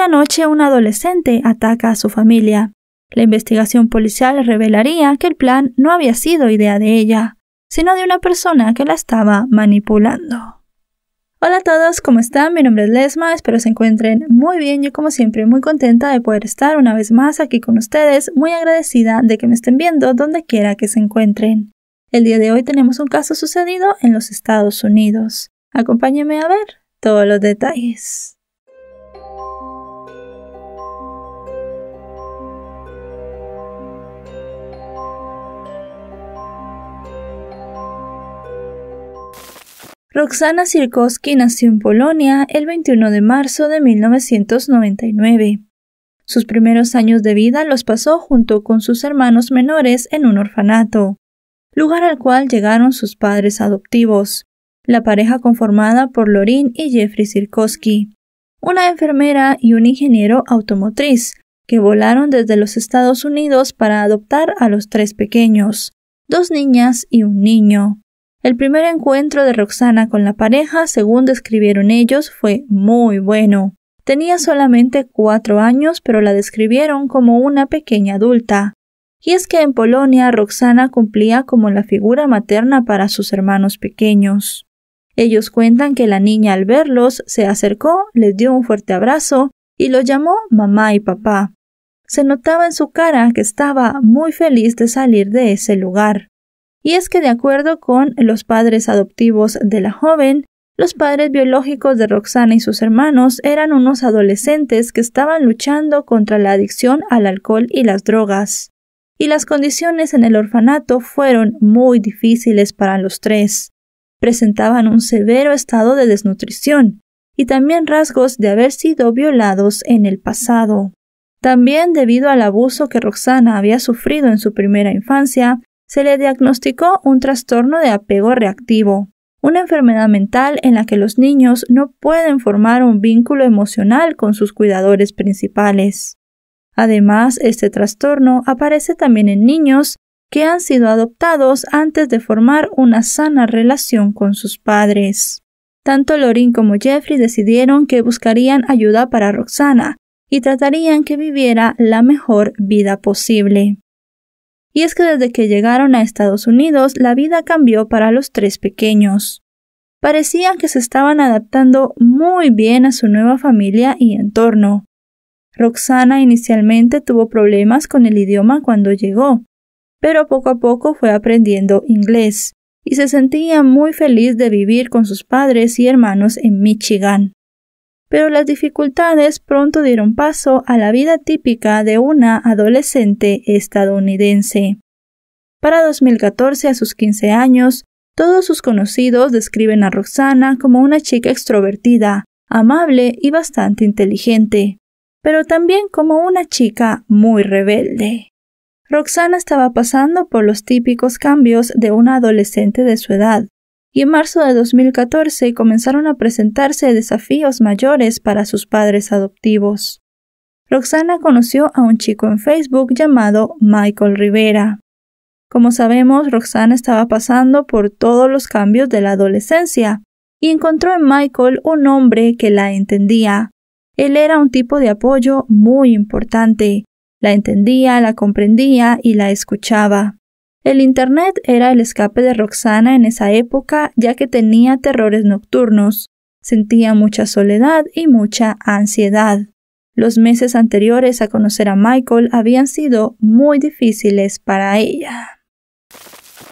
Una noche un adolescente ataca a su familia. La investigación policial revelaría que el plan no había sido idea de ella, sino de una persona que la estaba manipulando. Hola a todos, ¿cómo están? Mi nombre es Lesma, espero se encuentren muy bien. Yo como siempre muy contenta de poder estar una vez más aquí con ustedes, muy agradecida de que me estén viendo donde quiera que se encuentren. El día de hoy tenemos un caso sucedido en los Estados Unidos. Acompáñenme a ver todos los detalles. Roxana Sirkowski nació en Polonia el 21 de marzo de 1999. Sus primeros años de vida los pasó junto con sus hermanos menores en un orfanato, lugar al cual llegaron sus padres adoptivos, la pareja conformada por Lorin y Jeffrey Sirkowski, una enfermera y un ingeniero automotriz, que volaron desde los Estados Unidos para adoptar a los tres pequeños, dos niñas y un niño. El primer encuentro de Roxana con la pareja, según describieron ellos, fue muy bueno. Tenía solamente cuatro años, pero la describieron como una pequeña adulta. Y es que en Polonia Roxana cumplía como la figura materna para sus hermanos pequeños. Ellos cuentan que la niña al verlos se acercó, les dio un fuerte abrazo y los llamó mamá y papá. Se notaba en su cara que estaba muy feliz de salir de ese lugar y es que de acuerdo con los padres adoptivos de la joven, los padres biológicos de Roxana y sus hermanos eran unos adolescentes que estaban luchando contra la adicción al alcohol y las drogas, y las condiciones en el orfanato fueron muy difíciles para los tres. Presentaban un severo estado de desnutrición y también rasgos de haber sido violados en el pasado. También debido al abuso que Roxana había sufrido en su primera infancia, se le diagnosticó un trastorno de apego reactivo, una enfermedad mental en la que los niños no pueden formar un vínculo emocional con sus cuidadores principales. Además, este trastorno aparece también en niños que han sido adoptados antes de formar una sana relación con sus padres. Tanto Lorin como Jeffrey decidieron que buscarían ayuda para Roxana y tratarían que viviera la mejor vida posible. Y es que desde que llegaron a Estados Unidos, la vida cambió para los tres pequeños. Parecían que se estaban adaptando muy bien a su nueva familia y entorno. Roxana inicialmente tuvo problemas con el idioma cuando llegó, pero poco a poco fue aprendiendo inglés y se sentía muy feliz de vivir con sus padres y hermanos en Michigan pero las dificultades pronto dieron paso a la vida típica de una adolescente estadounidense. Para 2014, a sus 15 años, todos sus conocidos describen a Roxana como una chica extrovertida, amable y bastante inteligente, pero también como una chica muy rebelde. Roxana estaba pasando por los típicos cambios de una adolescente de su edad, y en marzo de 2014 comenzaron a presentarse desafíos mayores para sus padres adoptivos. Roxana conoció a un chico en Facebook llamado Michael Rivera. Como sabemos, Roxana estaba pasando por todos los cambios de la adolescencia y encontró en Michael un hombre que la entendía. Él era un tipo de apoyo muy importante. La entendía, la comprendía y la escuchaba. El Internet era el escape de Roxana en esa época, ya que tenía terrores nocturnos. Sentía mucha soledad y mucha ansiedad. Los meses anteriores a conocer a Michael habían sido muy difíciles para ella.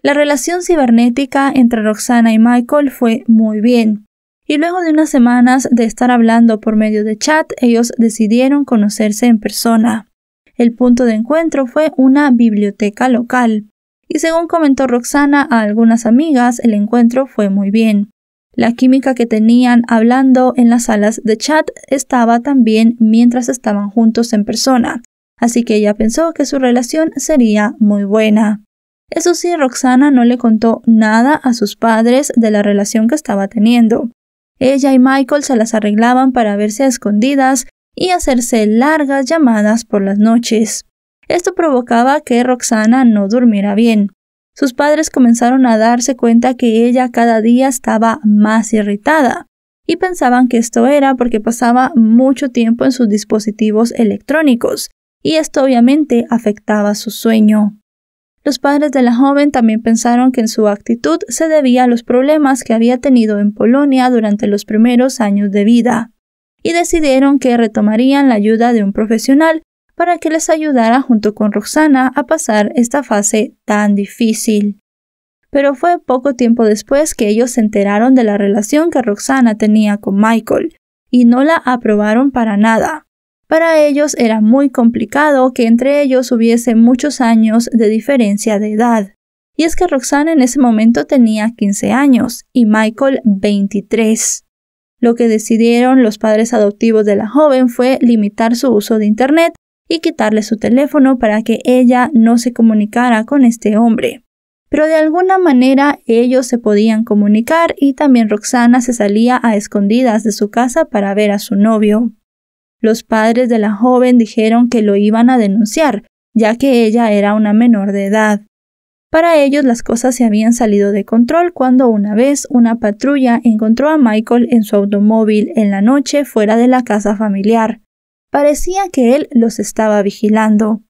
La relación cibernética entre Roxana y Michael fue muy bien, y luego de unas semanas de estar hablando por medio de chat, ellos decidieron conocerse en persona. El punto de encuentro fue una biblioteca local y según comentó Roxana a algunas amigas, el encuentro fue muy bien. La química que tenían hablando en las salas de chat estaba también mientras estaban juntos en persona, así que ella pensó que su relación sería muy buena. Eso sí, Roxana no le contó nada a sus padres de la relación que estaba teniendo. Ella y Michael se las arreglaban para verse escondidas y hacerse largas llamadas por las noches. Esto provocaba que Roxana no durmiera bien. Sus padres comenzaron a darse cuenta que ella cada día estaba más irritada y pensaban que esto era porque pasaba mucho tiempo en sus dispositivos electrónicos y esto obviamente afectaba su sueño. Los padres de la joven también pensaron que en su actitud se debía a los problemas que había tenido en Polonia durante los primeros años de vida y decidieron que retomarían la ayuda de un profesional para que les ayudara junto con Roxana a pasar esta fase tan difícil. Pero fue poco tiempo después que ellos se enteraron de la relación que Roxana tenía con Michael, y no la aprobaron para nada. Para ellos era muy complicado que entre ellos hubiese muchos años de diferencia de edad. Y es que Roxana en ese momento tenía 15 años y Michael 23. Lo que decidieron los padres adoptivos de la joven fue limitar su uso de Internet y quitarle su teléfono para que ella no se comunicara con este hombre. Pero de alguna manera ellos se podían comunicar y también Roxana se salía a escondidas de su casa para ver a su novio. Los padres de la joven dijeron que lo iban a denunciar, ya que ella era una menor de edad. Para ellos las cosas se habían salido de control cuando una vez una patrulla encontró a Michael en su automóvil en la noche fuera de la casa familiar. Parecía que él los estaba vigilando.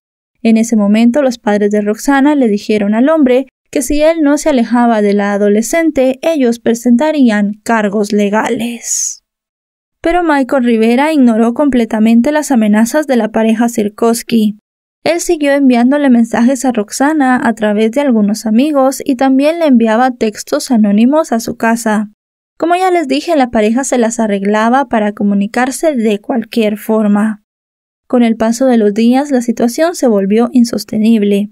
En ese momento los padres de Roxana le dijeron al hombre que si él no se alejaba de la adolescente, ellos presentarían cargos legales. Pero Michael Rivera ignoró completamente las amenazas de la pareja Sirkowski. Él siguió enviándole mensajes a Roxana a través de algunos amigos y también le enviaba textos anónimos a su casa. Como ya les dije, la pareja se las arreglaba para comunicarse de cualquier forma. Con el paso de los días la situación se volvió insostenible.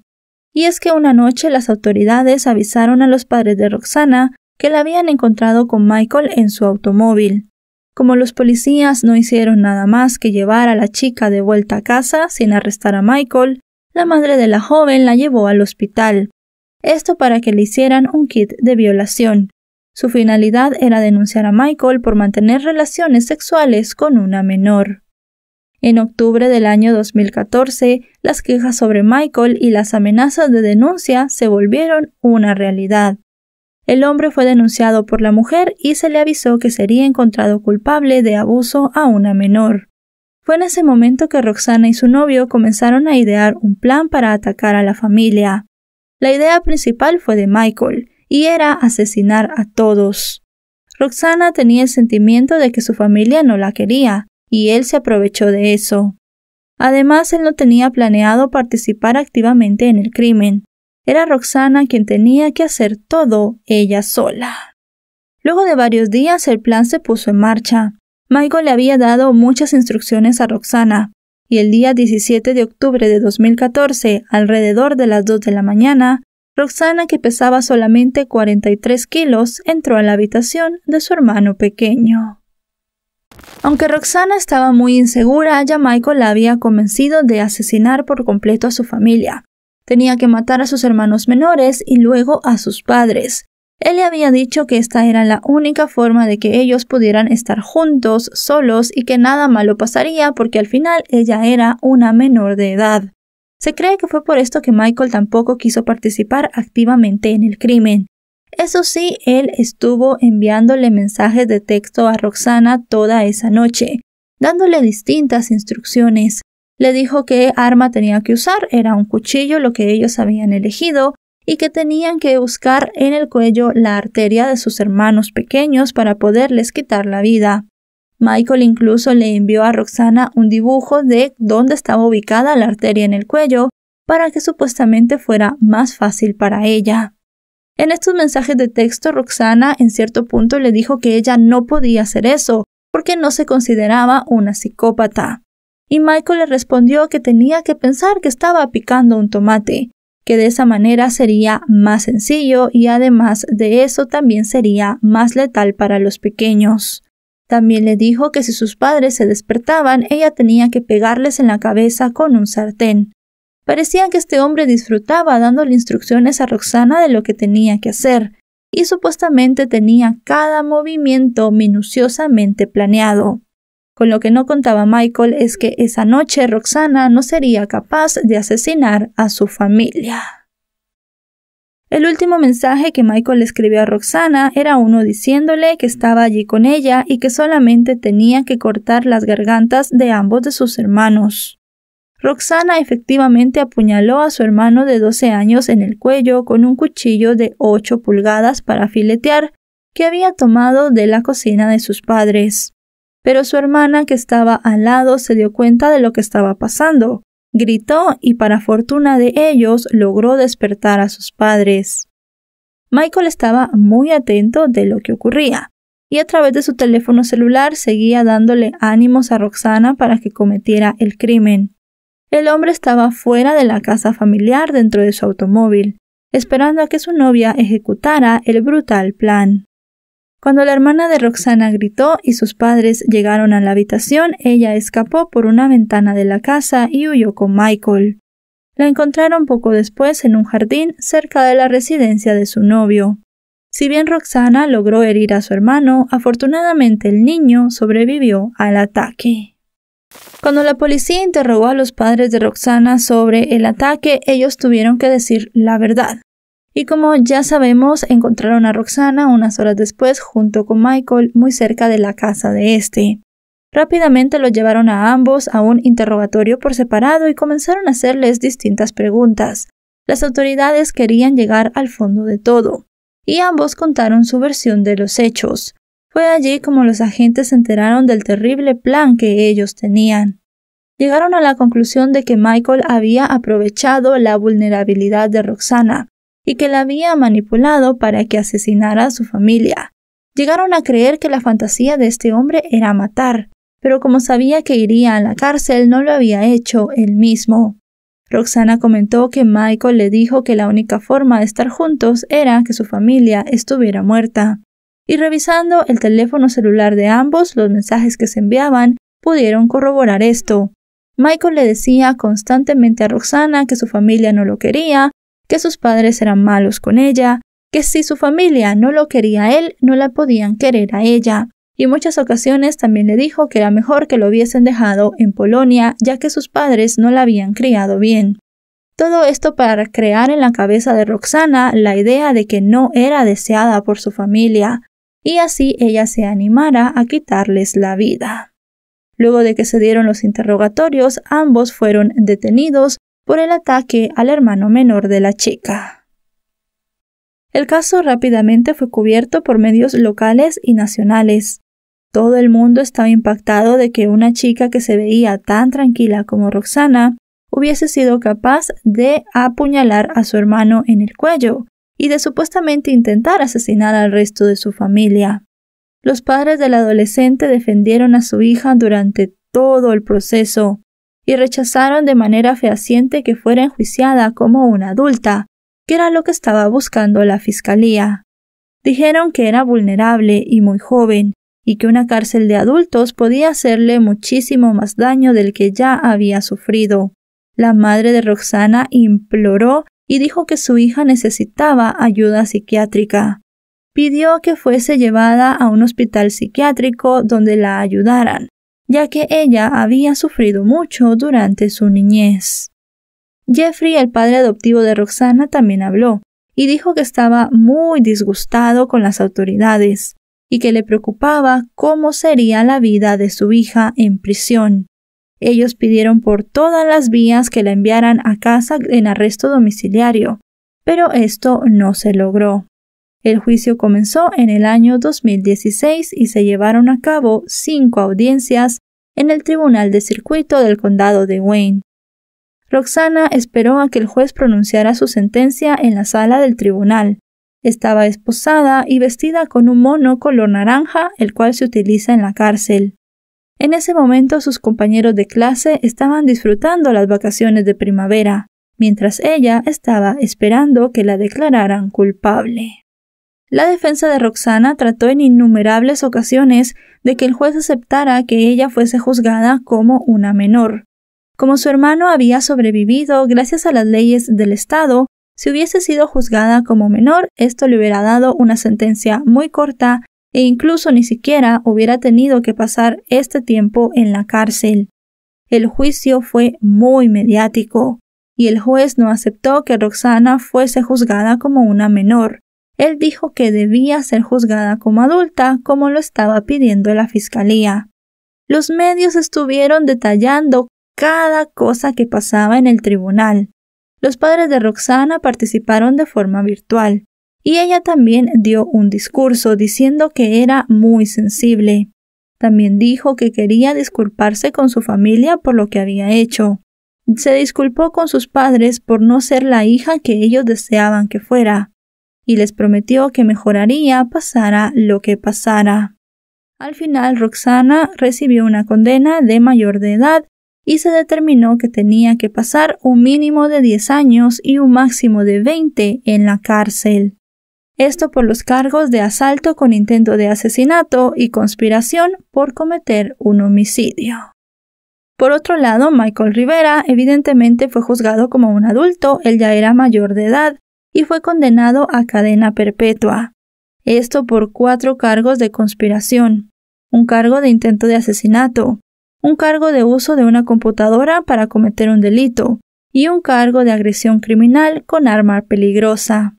Y es que una noche las autoridades avisaron a los padres de Roxana que la habían encontrado con Michael en su automóvil. Como los policías no hicieron nada más que llevar a la chica de vuelta a casa sin arrestar a Michael, la madre de la joven la llevó al hospital. Esto para que le hicieran un kit de violación, su finalidad era denunciar a Michael por mantener relaciones sexuales con una menor. En octubre del año 2014, las quejas sobre Michael y las amenazas de denuncia se volvieron una realidad. El hombre fue denunciado por la mujer y se le avisó que sería encontrado culpable de abuso a una menor. Fue en ese momento que Roxana y su novio comenzaron a idear un plan para atacar a la familia. La idea principal fue de Michael, y era asesinar a todos. Roxana tenía el sentimiento de que su familia no la quería, y él se aprovechó de eso. Además, él no tenía planeado participar activamente en el crimen. Era Roxana quien tenía que hacer todo ella sola. Luego de varios días el plan se puso en marcha. Michael le había dado muchas instrucciones a Roxana, y el día 17 de octubre de 2014, alrededor de las 2 de la mañana, Roxana, que pesaba solamente 43 kilos, entró a la habitación de su hermano pequeño. Aunque Roxana estaba muy insegura, ya Michael la había convencido de asesinar por completo a su familia. Tenía que matar a sus hermanos menores y luego a sus padres. Él le había dicho que esta era la única forma de que ellos pudieran estar juntos, solos y que nada malo pasaría porque al final ella era una menor de edad. Se cree que fue por esto que Michael tampoco quiso participar activamente en el crimen. Eso sí, él estuvo enviándole mensajes de texto a Roxana toda esa noche, dándole distintas instrucciones. Le dijo qué arma tenía que usar, era un cuchillo lo que ellos habían elegido, y que tenían que buscar en el cuello la arteria de sus hermanos pequeños para poderles quitar la vida. Michael incluso le envió a Roxana un dibujo de dónde estaba ubicada la arteria en el cuello para que supuestamente fuera más fácil para ella. En estos mensajes de texto, Roxana en cierto punto le dijo que ella no podía hacer eso, porque no se consideraba una psicópata. Y Michael le respondió que tenía que pensar que estaba picando un tomate, que de esa manera sería más sencillo y además de eso también sería más letal para los pequeños. También le dijo que si sus padres se despertaban, ella tenía que pegarles en la cabeza con un sartén. Parecía que este hombre disfrutaba dándole instrucciones a Roxana de lo que tenía que hacer, y supuestamente tenía cada movimiento minuciosamente planeado. Con lo que no contaba Michael es que esa noche Roxana no sería capaz de asesinar a su familia. El último mensaje que Michael le escribió a Roxana era uno diciéndole que estaba allí con ella y que solamente tenía que cortar las gargantas de ambos de sus hermanos. Roxana efectivamente apuñaló a su hermano de 12 años en el cuello con un cuchillo de 8 pulgadas para filetear que había tomado de la cocina de sus padres. Pero su hermana que estaba al lado se dio cuenta de lo que estaba pasando gritó y para fortuna de ellos logró despertar a sus padres. Michael estaba muy atento de lo que ocurría y a través de su teléfono celular seguía dándole ánimos a Roxana para que cometiera el crimen. El hombre estaba fuera de la casa familiar dentro de su automóvil, esperando a que su novia ejecutara el brutal plan. Cuando la hermana de Roxana gritó y sus padres llegaron a la habitación, ella escapó por una ventana de la casa y huyó con Michael. La encontraron poco después en un jardín cerca de la residencia de su novio. Si bien Roxana logró herir a su hermano, afortunadamente el niño sobrevivió al ataque. Cuando la policía interrogó a los padres de Roxana sobre el ataque, ellos tuvieron que decir la verdad. Y como ya sabemos, encontraron a Roxana unas horas después junto con Michael muy cerca de la casa de este. Rápidamente lo llevaron a ambos a un interrogatorio por separado y comenzaron a hacerles distintas preguntas. Las autoridades querían llegar al fondo de todo, y ambos contaron su versión de los hechos. Fue allí como los agentes se enteraron del terrible plan que ellos tenían. Llegaron a la conclusión de que Michael había aprovechado la vulnerabilidad de Roxana y que la había manipulado para que asesinara a su familia. Llegaron a creer que la fantasía de este hombre era matar, pero como sabía que iría a la cárcel no lo había hecho él mismo. Roxana comentó que Michael le dijo que la única forma de estar juntos era que su familia estuviera muerta. Y revisando el teléfono celular de ambos, los mensajes que se enviaban pudieron corroborar esto. Michael le decía constantemente a Roxana que su familia no lo quería que sus padres eran malos con ella, que si su familia no lo quería a él, no la podían querer a ella. Y en muchas ocasiones también le dijo que era mejor que lo hubiesen dejado en Polonia, ya que sus padres no la habían criado bien. Todo esto para crear en la cabeza de Roxana la idea de que no era deseada por su familia, y así ella se animara a quitarles la vida. Luego de que se dieron los interrogatorios, ambos fueron detenidos por el ataque al hermano menor de la chica. El caso rápidamente fue cubierto por medios locales y nacionales. Todo el mundo estaba impactado de que una chica que se veía tan tranquila como Roxana hubiese sido capaz de apuñalar a su hermano en el cuello y de supuestamente intentar asesinar al resto de su familia. Los padres del adolescente defendieron a su hija durante todo el proceso, y rechazaron de manera fehaciente que fuera enjuiciada como una adulta, que era lo que estaba buscando la Fiscalía. Dijeron que era vulnerable y muy joven, y que una cárcel de adultos podía hacerle muchísimo más daño del que ya había sufrido. La madre de Roxana imploró y dijo que su hija necesitaba ayuda psiquiátrica. Pidió que fuese llevada a un hospital psiquiátrico donde la ayudaran, ya que ella había sufrido mucho durante su niñez. Jeffrey, el padre adoptivo de Roxana, también habló, y dijo que estaba muy disgustado con las autoridades, y que le preocupaba cómo sería la vida de su hija en prisión. Ellos pidieron por todas las vías que la enviaran a casa en arresto domiciliario, pero esto no se logró. El juicio comenzó en el año 2016 y se llevaron a cabo cinco audiencias en el Tribunal de Circuito del Condado de Wayne. Roxana esperó a que el juez pronunciara su sentencia en la sala del tribunal. Estaba esposada y vestida con un mono color naranja, el cual se utiliza en la cárcel. En ese momento sus compañeros de clase estaban disfrutando las vacaciones de primavera, mientras ella estaba esperando que la declararan culpable. La defensa de Roxana trató en innumerables ocasiones de que el juez aceptara que ella fuese juzgada como una menor. Como su hermano había sobrevivido gracias a las leyes del Estado, si hubiese sido juzgada como menor, esto le hubiera dado una sentencia muy corta e incluso ni siquiera hubiera tenido que pasar este tiempo en la cárcel. El juicio fue muy mediático, y el juez no aceptó que Roxana fuese juzgada como una menor él dijo que debía ser juzgada como adulta, como lo estaba pidiendo la fiscalía. Los medios estuvieron detallando cada cosa que pasaba en el tribunal. Los padres de Roxana participaron de forma virtual, y ella también dio un discurso diciendo que era muy sensible. También dijo que quería disculparse con su familia por lo que había hecho. Se disculpó con sus padres por no ser la hija que ellos deseaban que fuera y les prometió que mejoraría pasara lo que pasara. Al final Roxana recibió una condena de mayor de edad y se determinó que tenía que pasar un mínimo de 10 años y un máximo de 20 en la cárcel. Esto por los cargos de asalto con intento de asesinato y conspiración por cometer un homicidio. Por otro lado, Michael Rivera evidentemente fue juzgado como un adulto, él ya era mayor de edad, y fue condenado a cadena perpetua. Esto por cuatro cargos de conspiración, un cargo de intento de asesinato, un cargo de uso de una computadora para cometer un delito y un cargo de agresión criminal con arma peligrosa.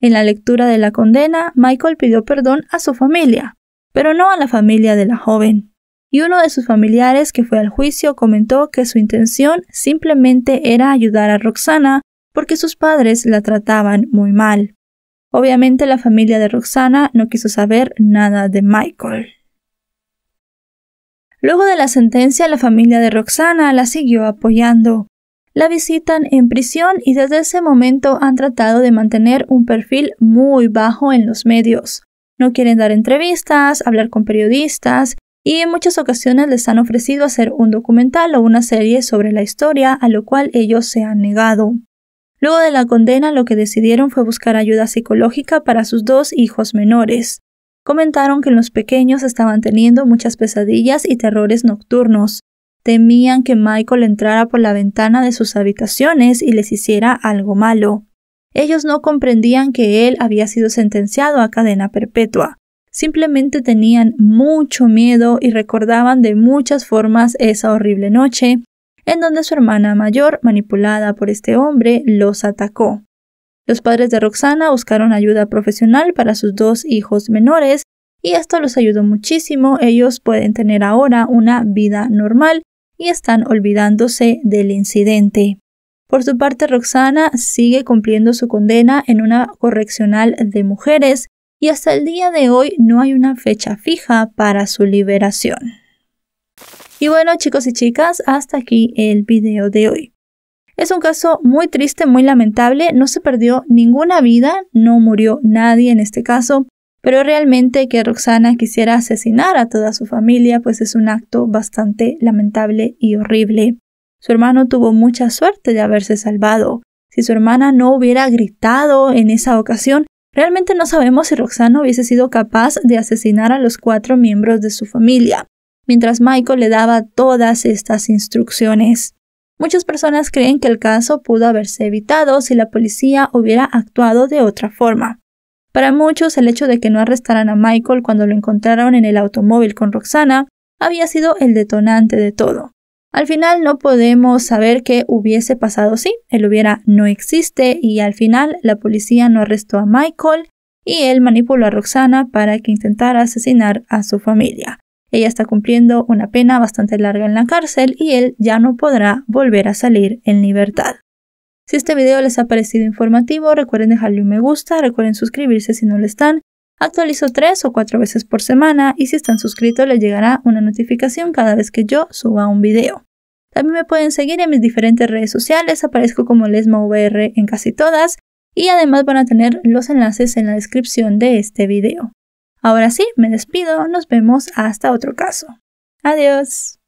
En la lectura de la condena, Michael pidió perdón a su familia, pero no a la familia de la joven. Y uno de sus familiares que fue al juicio comentó que su intención simplemente era ayudar a Roxana porque sus padres la trataban muy mal. Obviamente la familia de Roxana no quiso saber nada de Michael. Luego de la sentencia, la familia de Roxana la siguió apoyando. La visitan en prisión y desde ese momento han tratado de mantener un perfil muy bajo en los medios. No quieren dar entrevistas, hablar con periodistas y en muchas ocasiones les han ofrecido hacer un documental o una serie sobre la historia, a lo cual ellos se han negado. Luego de la condena, lo que decidieron fue buscar ayuda psicológica para sus dos hijos menores. Comentaron que los pequeños estaban teniendo muchas pesadillas y terrores nocturnos. Temían que Michael entrara por la ventana de sus habitaciones y les hiciera algo malo. Ellos no comprendían que él había sido sentenciado a cadena perpetua. Simplemente tenían mucho miedo y recordaban de muchas formas esa horrible noche en donde su hermana mayor, manipulada por este hombre, los atacó. Los padres de Roxana buscaron ayuda profesional para sus dos hijos menores y esto los ayudó muchísimo. Ellos pueden tener ahora una vida normal y están olvidándose del incidente. Por su parte, Roxana sigue cumpliendo su condena en una correccional de mujeres y hasta el día de hoy no hay una fecha fija para su liberación. Y bueno chicos y chicas, hasta aquí el video de hoy. Es un caso muy triste, muy lamentable, no se perdió ninguna vida, no murió nadie en este caso, pero realmente que Roxana quisiera asesinar a toda su familia, pues es un acto bastante lamentable y horrible. Su hermano tuvo mucha suerte de haberse salvado. Si su hermana no hubiera gritado en esa ocasión, realmente no sabemos si Roxana hubiese sido capaz de asesinar a los cuatro miembros de su familia mientras Michael le daba todas estas instrucciones. Muchas personas creen que el caso pudo haberse evitado si la policía hubiera actuado de otra forma. Para muchos, el hecho de que no arrestaran a Michael cuando lo encontraron en el automóvil con Roxana había sido el detonante de todo. Al final no podemos saber qué hubiese pasado si sí, él hubiera no existe y al final la policía no arrestó a Michael y él manipuló a Roxana para que intentara asesinar a su familia. Ella está cumpliendo una pena bastante larga en la cárcel y él ya no podrá volver a salir en libertad. Si este video les ha parecido informativo, recuerden dejarle un me gusta, recuerden suscribirse si no lo están. Actualizo tres o cuatro veces por semana y si están suscritos les llegará una notificación cada vez que yo suba un video. También me pueden seguir en mis diferentes redes sociales, aparezco como LesmaVR en casi todas y además van a tener los enlaces en la descripción de este video. Ahora sí, me despido, nos vemos hasta otro caso. Adiós.